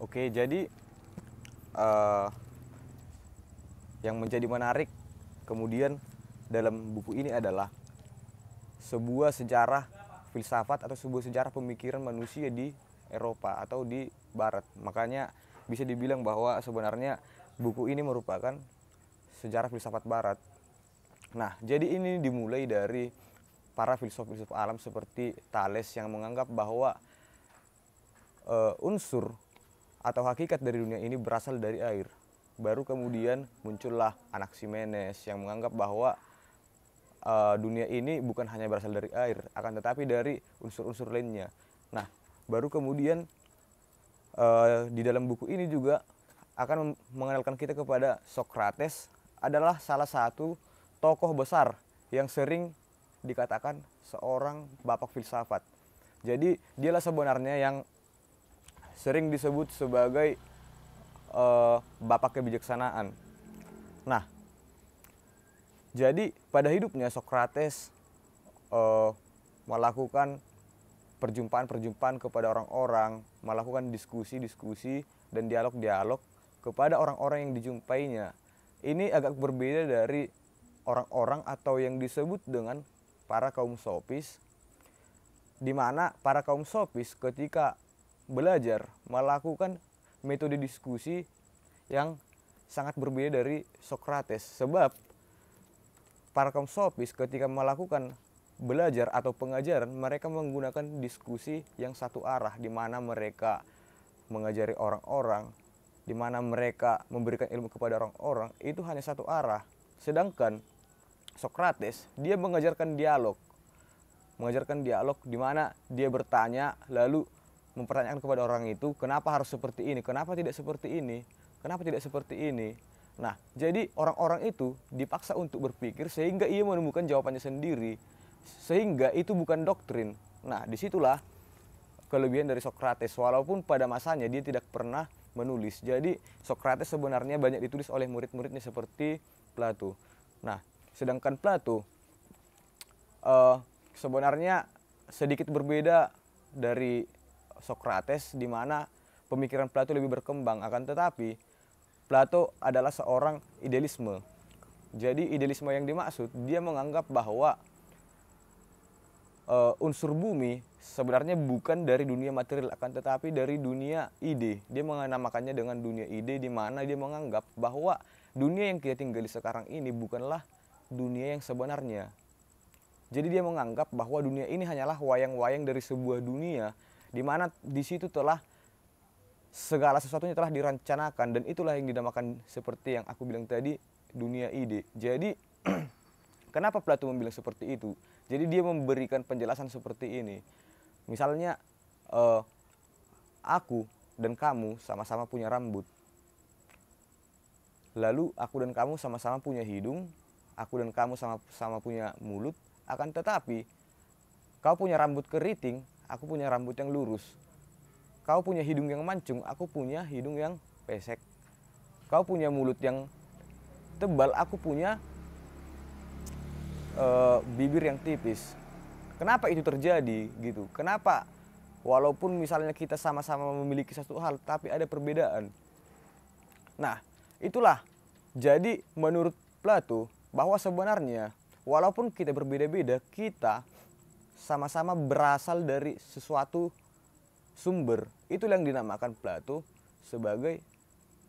Oke, jadi uh, yang menjadi menarik kemudian dalam buku ini adalah sebuah sejarah filsafat atau sebuah sejarah pemikiran manusia di Eropa atau di Barat. Makanya bisa dibilang bahwa sebenarnya buku ini merupakan sejarah filsafat Barat. Nah, jadi ini dimulai dari para filsuf-filsuf alam seperti Thales yang menganggap bahwa uh, unsur atau hakikat dari dunia ini berasal dari air. Baru kemudian muncullah Anaximenes yang menganggap bahwa uh, dunia ini bukan hanya berasal dari air, akan tetapi dari unsur-unsur lainnya. Nah, baru kemudian uh, di dalam buku ini juga akan mengenalkan kita kepada Socrates adalah salah satu tokoh besar yang sering dikatakan seorang bapak filsafat. Jadi dialah sebenarnya yang sering disebut sebagai uh, eh, bapak kebijaksanaan. Nah, jadi pada hidupnya Sokrates uh, eh, melakukan perjumpaan-perjumpaan kepada orang-orang, melakukan diskusi-diskusi dan dialog-dialog kepada orang-orang yang dijumpainya. Ini agak berbeda dari orang-orang atau yang disebut dengan para kaum sopis di mana para kaum sopis ketika belajar melakukan metode diskusi yang sangat berbeda dari Socrates sebab para kaum sofis ketika melakukan belajar atau pengajaran mereka menggunakan diskusi yang satu arah di mana mereka mengajari orang-orang di mana mereka memberikan ilmu kepada orang-orang itu hanya satu arah sedangkan Socrates dia mengajarkan dialog mengajarkan dialog di mana dia bertanya lalu mempertanyakan kepada orang itu kenapa harus seperti ini, kenapa tidak seperti ini, kenapa tidak seperti ini. Nah, jadi orang-orang itu dipaksa untuk berpikir sehingga ia menemukan jawabannya sendiri, sehingga itu bukan doktrin. Nah, disitulah kelebihan dari Socrates, walaupun pada masanya dia tidak pernah menulis. Jadi Socrates sebenarnya banyak ditulis oleh murid-muridnya seperti Plato. Nah, sedangkan Plato uh, sebenarnya sedikit berbeda dari Socrates di mana pemikiran Plato lebih berkembang akan tetapi Plato adalah seorang idealisme. Jadi idealisme yang dimaksud dia menganggap bahwa uh, unsur bumi sebenarnya bukan dari dunia material akan tetapi dari dunia ide. Dia menamakannya dengan dunia ide di mana dia menganggap bahwa dunia yang kita tinggali sekarang ini bukanlah dunia yang sebenarnya. Jadi dia menganggap bahwa dunia ini hanyalah wayang-wayang dari sebuah dunia di mana di situ telah segala sesuatunya telah direncanakan dan itulah yang dinamakan seperti yang aku bilang tadi dunia ide. Jadi kenapa Plato membilang seperti itu? Jadi dia memberikan penjelasan seperti ini. Misalnya uh, aku dan kamu sama-sama punya rambut. Lalu aku dan kamu sama-sama punya hidung, aku dan kamu sama-sama punya mulut, akan tetapi kau punya rambut keriting, aku punya rambut yang lurus. Kau punya hidung yang mancung, aku punya hidung yang pesek. Kau punya mulut yang tebal, aku punya uh, bibir yang tipis. Kenapa itu terjadi gitu? Kenapa walaupun misalnya kita sama-sama memiliki satu hal tapi ada perbedaan? Nah, itulah. Jadi menurut Plato bahwa sebenarnya walaupun kita berbeda-beda, kita sama-sama berasal dari sesuatu sumber. itu yang dinamakan Plato sebagai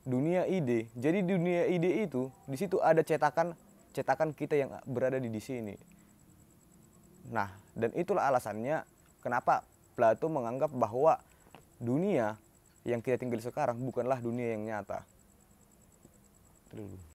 dunia ide. Jadi dunia ide itu di situ ada cetakan cetakan kita yang berada di di sini. Nah, dan itulah alasannya kenapa Plato menganggap bahwa dunia yang kita tinggal sekarang bukanlah dunia yang nyata. Terus.